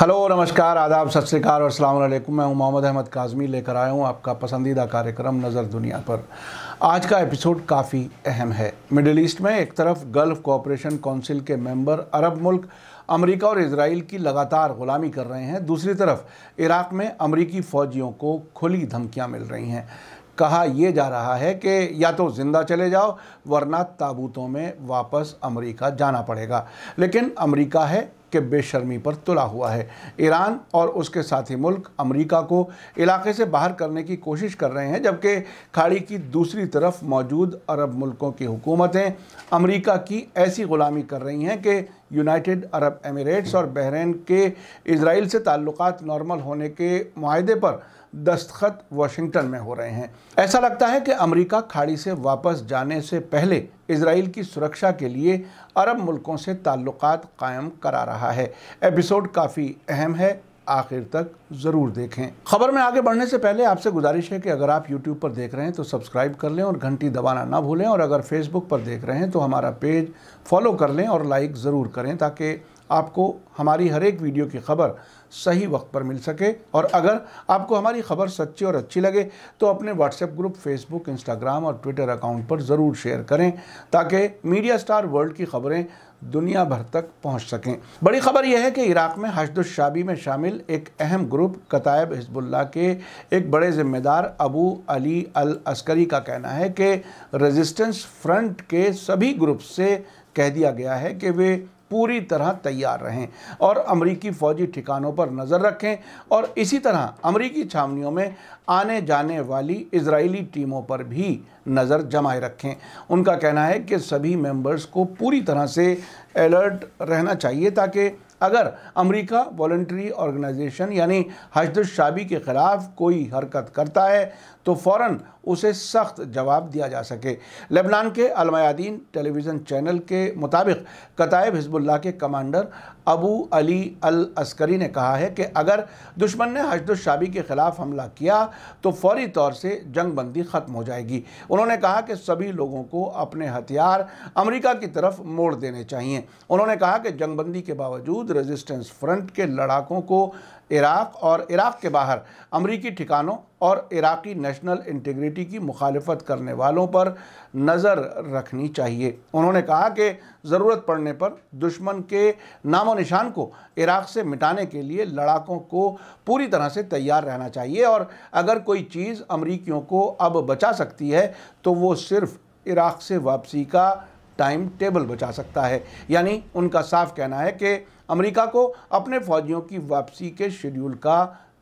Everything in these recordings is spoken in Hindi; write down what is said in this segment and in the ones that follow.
हेलो नमस्कार आदाब सत श्रीकाल और अल्लाम मैं मोहम्मद अहमद काजमी लेकर आया हूँ आपका पसंदीदा कार्यक्रम नज़र दुनिया पर आज का एपिसोड काफ़ी अहम है मिडिल ईस्ट में एक तरफ गल्फ़ कोऑपरेशन काउंसिल के मेंबर अरब मुल्क अमेरिका और इसराइल की लगातार गुलामी कर रहे हैं दूसरी तरफ इराक़ में अमरीकी फ़ौजियों को खुली धमकियाँ मिल रही हैं कहा यह जा रहा है कि या तो ज़िंदा चले जाओ वरना ताबूतों में वापस अमेरिका जाना पड़ेगा लेकिन अमेरिका है कि बेशर्मी पर तुला हुआ है ईरान और उसके साथी मुल्क अमेरिका को इलाके से बाहर करने की कोशिश कर रहे हैं जबकि खाड़ी की दूसरी तरफ मौजूद अरब मुल्कों की हुकूमतें अमेरिका की ऐसी ग़ुलामी कर रही हैं कि यूनाइटेड अरब एमिरेट्स और बहरीन के इसराइल से ताल्लुक नॉर्मल होने के माहदे पर दस्तखत वाशिंगटन में हो रहे हैं ऐसा लगता है कि अमेरिका खाड़ी से वापस जाने से पहले इसराइल की सुरक्षा के लिए अरब मुल्कों से ताल्लुक कायम करा रहा है एपिसोड काफ़ी अहम है आखिर तक ज़रूर देखें खबर में आगे बढ़ने से पहले आपसे गुजारिश है कि अगर आप YouTube पर देख रहे हैं तो सब्सक्राइब कर लें और घंटी दबाना ना भूलें और अगर Facebook पर देख रहे हैं तो हमारा पेज फॉलो कर लें और लाइक ज़रूर करें ताकि आपको हमारी हर एक वीडियो की खबर सही वक्त पर मिल सके और अगर आपको हमारी खबर सच्ची और अच्छी लगे तो अपने व्हाट्सएप ग्रुप फेसबुक इंस्टाग्राम और ट्विटर अकाउंट पर ज़रूर शेयर करें ताकि मीडिया स्टार वर्ल्ड की खबरें दुनिया भर तक पहुंच सकें बड़ी खबर यह है कि इराक़ में हशदुशाबी में शामिल एक अहम ग्रुप कतायब हिजबुल्ला के एक बड़े ज़िम्मेदार अबू अली अल अस्करी का कहना है कि रजिस्टेंस फ्रंट के सभी ग्रुप से कह दिया गया है कि वे पूरी तरह तैयार रहें और अमरीकी फ़ौजी ठिकानों पर नज़र रखें और इसी तरह अमरीकी छावनियों में आने जाने वाली इजरायली टीमों पर भी नज़र जमाए रखें उनका कहना है कि सभी मेंबर्स को पूरी तरह से अलर्ट रहना चाहिए ताकि अगर अमेरिका वॉल्ट्री ऑर्गेनाइजेशन यानी हजद शाबी के ख़िलाफ़ कोई हरकत करता है तो फ़ौर उसे सख्त जवाब दिया जा सके लेबनान के अलमायादीन टेलीविज़न चैनल के मुताबिक कतायब हिजबुल्ला के commander Abu Ali al Askari ने कहा है कि अगर दुश्मन ने हजदुशाबी के ख़िलाफ़ हमला किया तो फौरी तौर से जंग बंदी ख़त्म हो जाएगी उन्होंने कहा कि सभी लोगों को अपने हथियार अमेरिका की तरफ मोड़ देने चाहिए उन्होंने कहा कि जंगबंदी के बावजूद रेजिस्टेंस फ्रंट के लड़ाकों को इराक़ और इराक़ के बाहर अमरीकी ठिकानों और इराक़ी नेशनल इंटीग्रिटी की मुखालफत करने वालों पर नज़र रखनी चाहिए उन्होंने कहा कि ज़रूरत पड़ने पर दुश्मन के नामो निशान को इराक़ से मिटाने के लिए लड़ाकों को पूरी तरह से तैयार रहना चाहिए और अगर कोई चीज़ अमरीकियों को अब बचा सकती है तो वो सिर्फ़ इराक़ से वापसी का टाइम टेबल बचा सकता है यानी उनका साफ कहना है कि अमेरिका को अपने फौजियों की वापसी के शेड्यूल का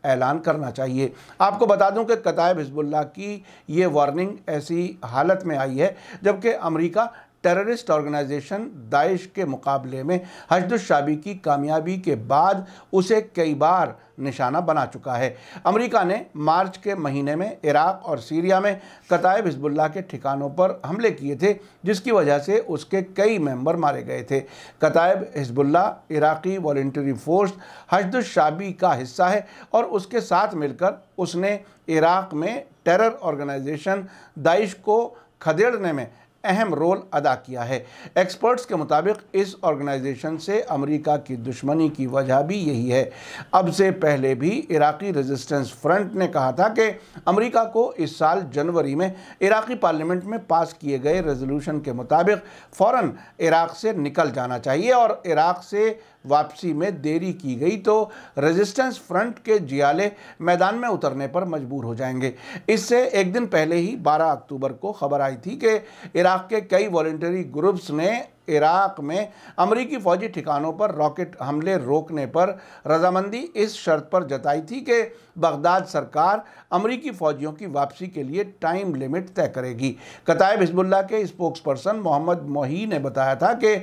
ऐलान करना चाहिए आपको बता दूं कि कतायब हिजबुल्ला की ये वार्निंग ऐसी हालत में आई है जबकि अमेरिका टेररिस्ट ऑर्गेनाइजेशन दाइश के मुकाबले में हजदुशाबी की कामयाबी के बाद उसे कई बार निशाना बना चुका है अमेरिका ने मार्च के महीने में इराक और सीरिया में कतायब हिजबुल्ला के ठिकानों पर हमले किए थे जिसकी वजह से उसके कई मेंबर मारे गए थे Kataib Hezbollah Iraqi voluntary force हजदुशाबी का हिस्सा है और उसके साथ मिलकर उसने इराक में टेरर ऑर्गेनाइजेशन दाइश को खदेड़ने में अहम रोल अदा किया है एक्सपर्ट्स के मुताबिक इस ऑर्गेनाइजेशन से अमेरिका की दुश्मनी की वजह भी यही है अब से पहले भी इराक़ी रेजिस्टेंस फ्रंट ने कहा था कि अमेरिका को इस साल जनवरी में इराक़ी पार्लियामेंट में पास किए गए रेजोल्यूशन के मुताबिक फ़ौर इराक़ से निकल जाना चाहिए और इराक़ से वापसी में देरी की गई तो रेजिस्टेंस फ्रंट के जियाले मैदान में उतरने पर मजबूर हो जाएंगे इससे एक दिन पहले ही 12 अक्टूबर को खबर आई थी कि इराक़ के कई वॉल्टरी ग्रुप्स ने इराक में अमरीकी फ़ौजी ठिकानों पर रॉकेट हमले रोकने पर रजामंदी इस शर्त पर जताई थी कि बगदाद सरकार अमरीकी फ़ौजियों की वापसी के लिए टाइम लिमिट तय करेगी कतायब हिजबुल्ला के स्पोक्स पर्सन मोहम्मद मोही ने बताया था कि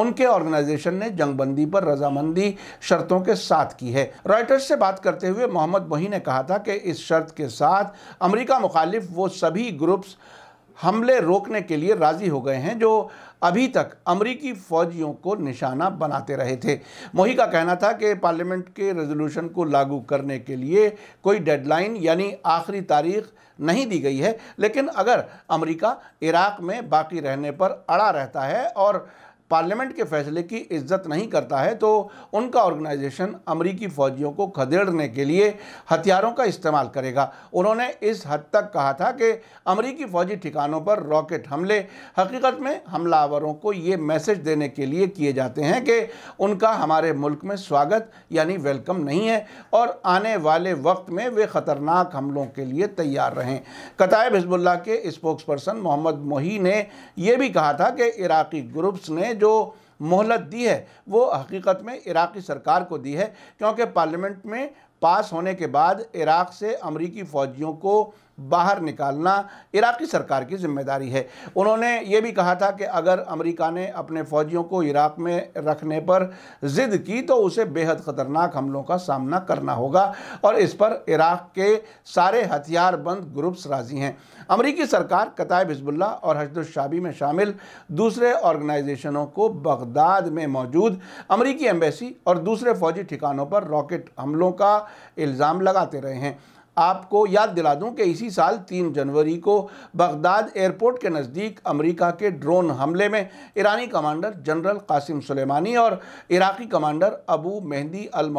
उनके ऑर्गेनाइजेशन ने जंगबंदी पर रजामंदी शर्तों के साथ की है रॉयटर्स से बात करते हुए मोहम्मद मोही ने कहा था कि इस शर्त के साथ अमरीका मुखालिफ वो सभी ग्रुप्स हमले रोकने के लिए राज़ी हो गए हैं जो अभी तक अमरीकी फौजियों को निशाना बनाते रहे थे मोही का कहना था कि पार्लियामेंट के रेजोल्यूशन को लागू करने के लिए कोई डेडलाइन यानी आखिरी तारीख नहीं दी गई है लेकिन अगर अमेरिका इराक में बाकी रहने पर अड़ा रहता है और पार्लियामेंट के फैसले की इज्जत नहीं करता है तो उनका ऑर्गेनाइजेशन अमरीकी फ़ौजियों को खदेड़ने के लिए हथियारों का इस्तेमाल करेगा उन्होंने इस हद तक कहा था कि अमरीकी फ़ौजी ठिकानों पर रॉकेट हमले हकीकत में हमलावरों को ये मैसेज देने के लिए किए जाते हैं कि उनका हमारे मुल्क में स्वागत यानी वेलकम नहीं है और आने वाले वक्त में वे ख़तरनाक हमलों के लिए तैयार रहें कतायब हिजबुल्ला के स्पोक्स पर्सन मोहम्मद मोही ने यह भी कहा था कि इराकी ग्रुप्स ने जो मोहलत दी है वो हकीकत में इराक़ी सरकार को दी है क्योंकि पार्लियामेंट में पास होने के बाद इराक़ से अमरीकी फ़ौजियों को बाहर निकालना इराक़ी सरकार की जिम्मेदारी है उन्होंने ये भी कहा था कि अगर अमेरिका ने अपने फ़ौजियों को इराक़ में रखने पर ज़िद की तो उसे बेहद ख़तरनाक हमलों का सामना करना होगा और इस पर इराक़ के सारे हथियारबंद ग्रुप्स राज़ी हैं अमरीकी सरकार कतायब हिजबुल्ला और हजदुलशाबी में शामिल दूसरे ऑर्गेनाइजेशनों को बगदाद में मौजूद अमरीकी एम्बेसी और दूसरे फ़ौजी ठिकानों पर रॉकेट हमलों का इल्ज़ाम लगाते रहे हैं आपको याद दिला दूं कि इसी साल तीन जनवरी को बगदाद एयरपोर्ट के नज़दीक अमेरिका के ड्रोन हमले में Iranian commander general Qasem Soleimani और Iraqi commander Abu Mahdi al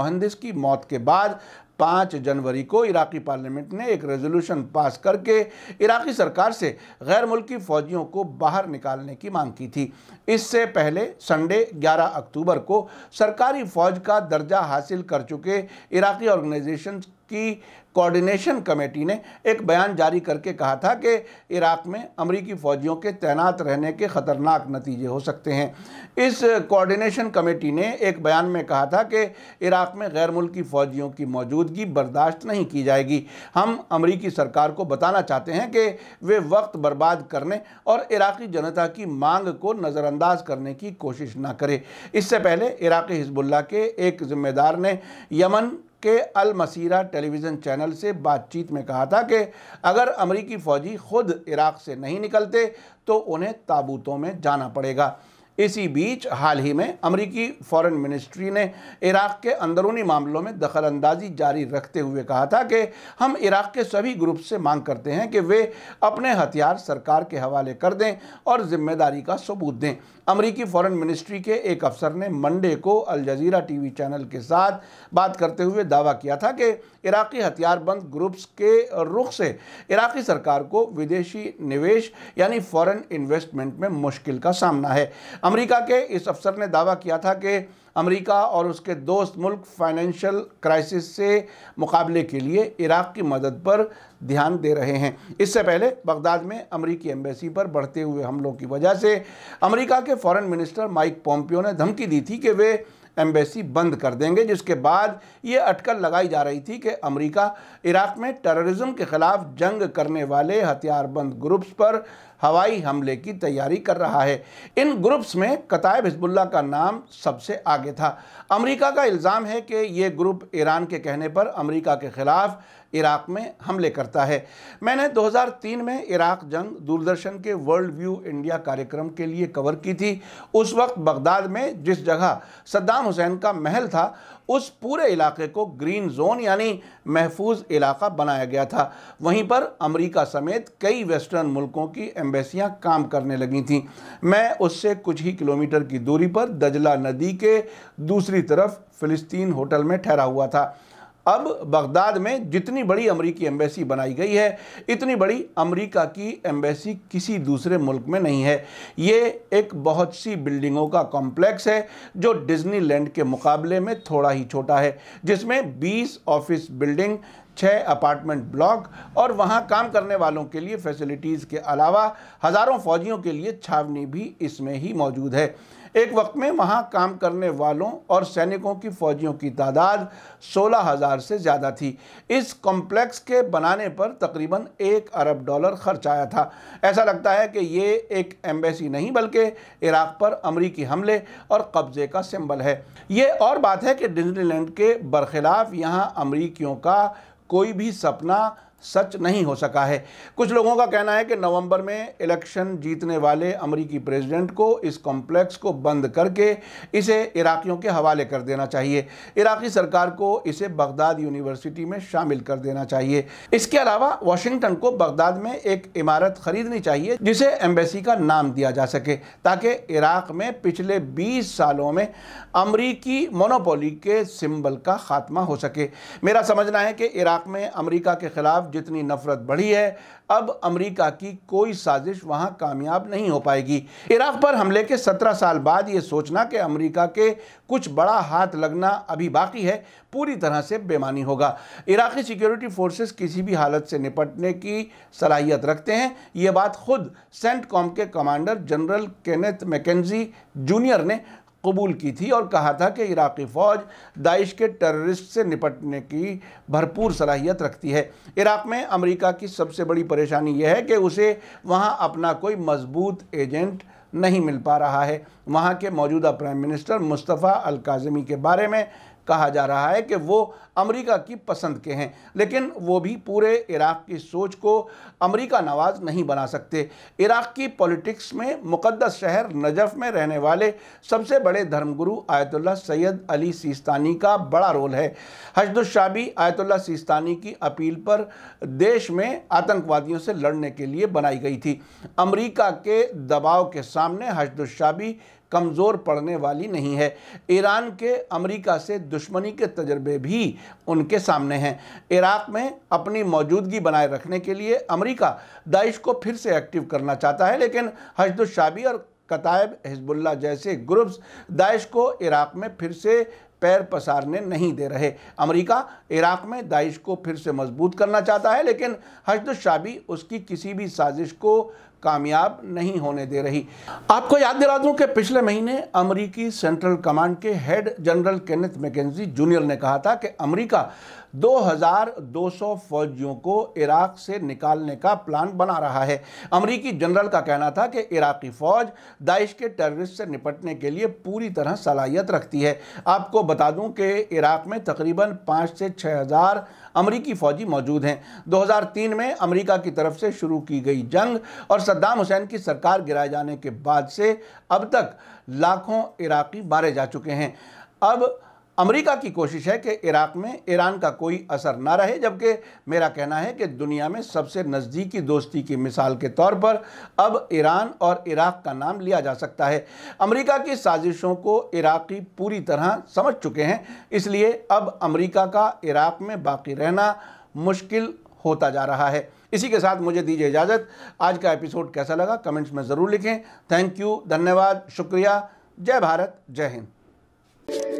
की मौत के बाद पाँच जनवरी को इराक़ी पार्लियामेंट ने एक रेजोल्यूशन पास करके इराक़ी सरकार से गैर मुल्की फ़ौजियों को बाहर निकालने की मांग की थी इससे पहले संडे 11 अक्टूबर को सरकारी फ़ौज का दर्जा हासिल कर चुके इराक़ी ऑर्गेनाइजेशन की कोऑर्डिनेशन कमेटी ने एक बयान जारी करके कहा था कि इराक़ में अमरीकी फ़ौजियों के तैनात रहने के ख़तरनाक नतीजे हो सकते हैं इस कोऑर्डिनेशन कमेटी ने एक बयान में कहा था कि इराक़ में गैर मुल्की फ़ौजियों की मौजूदगी बर्दाश्त नहीं की जाएगी हम अमरीकी सरकार को बताना चाहते हैं कि वे वक्त बर्बाद करने और इराक़ी जनता की मांग को नज़रअंदाज करने की कोशिश ना करे इससे पहले इराक़ी हिजबुल्ला के एक ज़िम्मेदार ने यमन के अल मसीरा टेलीविज़न चैनल से बातचीत में कहा था कि अगर अमरीकी फ़ौजी खुद इराक़ से नहीं निकलते तो उन्हें ताबूतों में जाना पड़ेगा इसी बीच हाल ही में अमरीकी फॉरेन मिनिस्ट्री ने इराक़ के अंदरूनी मामलों में दखल अंदाजी जारी रखते हुए कहा था कि हम इराक़ के सभी ग्रुप से मांग करते हैं कि वे अपने हथियार सरकार के हवाले कर दें और जिम्मेदारी का सबूत दें अमरीकी फॉरेन मिनिस्ट्री के एक अफसर ने मंडे को अल जजीरा टी चैनल के साथ बात करते हुए दावा किया था कि इराक़ी हथियारबंद ग्रुप्स के रुख से इराक़ी सरकार को विदेशी निवेश यानी फॉरेन इन्वेस्टमेंट में मुश्किल का सामना है अमेरिका के इस अफसर ने दावा किया था कि अमेरिका और उसके दोस्त मुल्क फाइनेंशियल क्राइसिस से मुकाबले के लिए इराक़ की मदद पर ध्यान दे रहे हैं इससे पहले बगदाद में अमेरिकी एम्बेसी पर बढ़ते हुए हमलों की वजह से अमेरिका के फॉरेन मिनिस्टर माइक पोम्पियो ने धमकी दी थी कि वे एम्बेसी बंद कर देंगे जिसके बाद ये अटकल लगाई जा रही थी कि अमरीका इराक़ में टेररिज्म के ख़िलाफ़ जंग करने वाले हथियारबंद ग्रुप्स पर हवाई हमले की तैयारी कर रहा है इन ग्रुप्स में कतायब हिजबुल्ला का नाम सबसे आगे था अमेरिका का इल्ज़ाम है कि ये ग्रुप ईरान के कहने पर अमेरिका के ख़िलाफ़ इराक़ में हमले करता है मैंने 2003 में इराक़ जंग दूरदर्शन के वर्ल्ड व्यू इंडिया कार्यक्रम के लिए कवर की थी उस वक्त बगदाद में जिस जगह सद्दाम हुसैन का महल था उस पूरे इलाके को ग्रीन जोन यानी महफूज इलाका बनाया गया था वहीं पर अमेरिका समेत कई वेस्टर्न मुल्कों की एम्बेसियां काम करने लगी थीं मैं उससे कुछ ही किलोमीटर की दूरी पर दजला नदी के दूसरी तरफ फ़िलिस्तीन होटल में ठहरा हुआ था अब बगदाद में जितनी बड़ी अमरीकी एम्बेसी बनाई गई है इतनी बड़ी अमरीका की एम्बेसी किसी दूसरे मुल्क में नहीं है ये एक बहुत सी बिल्डिंगों का कॉम्प्लेक्स है जो डिज्नीलैंड के मुकाबले में थोड़ा ही छोटा है जिसमें 20 ऑफिस बिल्डिंग छः अपार्टमेंट ब्लॉक और वहाँ काम करने वालों के लिए फैसिलिटीज़ के अलावा हज़ारों फौजियों के लिए छावनी भी इसमें ही मौजूद है एक वक्त में वहाँ काम करने वालों और सैनिकों की फौजियों की तादाद 16,000 से ज़्यादा थी इस कॉम्प्लेक्स के बनाने पर तकरीबन एक अरब डॉलर खर्च आया था ऐसा लगता है कि ये एक एम्बेसी नहीं बल्कि इराक़ पर अमरीकी हमले और कब्ज़े का सिंबल है ये और बात है कि डिजनीलैंड के बरखिलाफ़ यहाँ अमरीकियों का कोई भी सपना सच नहीं हो सका है कुछ लोगों का कहना है कि नवंबर में इलेक्शन जीतने वाले अमरीकी प्रेसिडेंट को इस कॉम्प्लेक्स को बंद करके इसे इराक़ियों के हवाले कर देना चाहिए इराक़ी सरकार को इसे बगदाद यूनिवर्सिटी में शामिल कर देना चाहिए इसके अलावा वाशिंगटन को बगदाद में एक इमारत ख़रीदनी चाहिए जिसे एम्बेसी का नाम दिया जा सके ताकि इराक़ में पिछले बीस सालों में अमरीकी मोनोपोली के सिम्बल का ख़ात्मा हो सके मेरा समझना है कि इराक़ में अमरीका के ख़िलाफ़ जितनी नफरत बढ़ी है अब अमेरिका की कोई साजिश वहां कामयाब नहीं हो पाएगी इराक पर हमले के 17 साल बाद ये सोचना कि अमेरिका के कुछ बड़ा हाथ लगना अभी बाकी है पूरी तरह से बेमानी होगा इराक़ी सिक्योरिटी फोर्सेस किसी भी हालत से निपटने की सलाहियत रखते हैं ये बात खुद सेंट कॉम के commander general Kenneth McKenzie junior ने कबूल की थी और कहा था कि इराक़ी फ़ौज दाइश के टेररिस्ट से निपटने की भरपूर सलाहियत रखती है इराक़ में अमेरिका की सबसे बड़ी परेशानी यह है कि उसे वहाँ अपना कोई मजबूत एजेंट नहीं मिल पा रहा है वहाँ के मौजूदा प्राइम मिनिस्टर मुस्तफ़ा अलकाजमी के बारे में कहा जा रहा है कि वो अमेरिका की पसंद के हैं लेकिन वो भी पूरे इराक़ की सोच को अमेरिका नवाज नहीं बना सकते इराक़ की पॉलिटिक्स में मुकदस शहर नजफ़ में रहने वाले सबसे बड़े धर्मगुरु आयतुल्ला सैयद अली सिस्तानी का बड़ा रोल है हजदुशाबी आयतुल्ला सिस्तानी की अपील पर देश में आतंकवादियों से लड़ने के लिए बनाई गई थी अमरीका के दबाव के सामने हजदुलशाबी कमज़ोर पड़ने वाली नहीं है ईरान के अमेरिका से दुश्मनी के तजर्बे भी उनके सामने हैं इराक़ में अपनी मौजूदगी बनाए रखने के लिए अमेरिका दाइश को फिर से एक्टिव करना चाहता है लेकिन हजदुशाबी और कतायब हिजबुल्ला जैसे ग्रुप्स दाइश को इराक़ में फिर से पैर पसारने नहीं दे रहे अमेरिका इराक में दाइश को फिर से मजबूत करना चाहता है लेकिन हजदुशाबी शाबी उसकी किसी भी साजिश को कामयाब नहीं होने दे रही आपको याद दिला दूं कि पिछले महीने अमेरिकी सेंट्रल कमांड के head general Kenneth McKenzie junior ने कहा था कि अमेरिका 2,200 फौजियों को इराक से निकालने का प्लान बना रहा है अमरीकी जनरल का कहना था कि इराकी फ़ौज दाइश के टेररिस्ट से निपटने के लिए पूरी तरह सलाहियत रखती है आपको बता दूं कि इराक में तकरीबन पाँच से छः हज़ार अमरीकी फ़ौजी मौजूद हैं 2003 में अमरीका की तरफ से शुरू की गई जंग और सद्दाम हुसैन की सरकार गिराए जाने के बाद से अब तक लाखों इराक़ी मारे जा चुके हैं अब अमेरिका की कोशिश है कि इराक़ में ईरान का कोई असर ना रहे जबकि मेरा कहना है कि दुनिया में सबसे नज़दीकी दोस्ती की मिसाल के तौर पर अब ईरान और इराक़ का नाम लिया जा सकता है अमेरिका की साजिशों को इराक़ी पूरी तरह समझ चुके हैं इसलिए अब अमेरिका का इराक़ में बाकी रहना मुश्किल होता जा रहा है इसी के साथ मुझे दीजिए इजाज़त आज का एपिसोड कैसा लगा कमेंट्स में ज़रूर लिखें थैंक यू धन्यवाद शुक्रिया जय भारत जय हिंद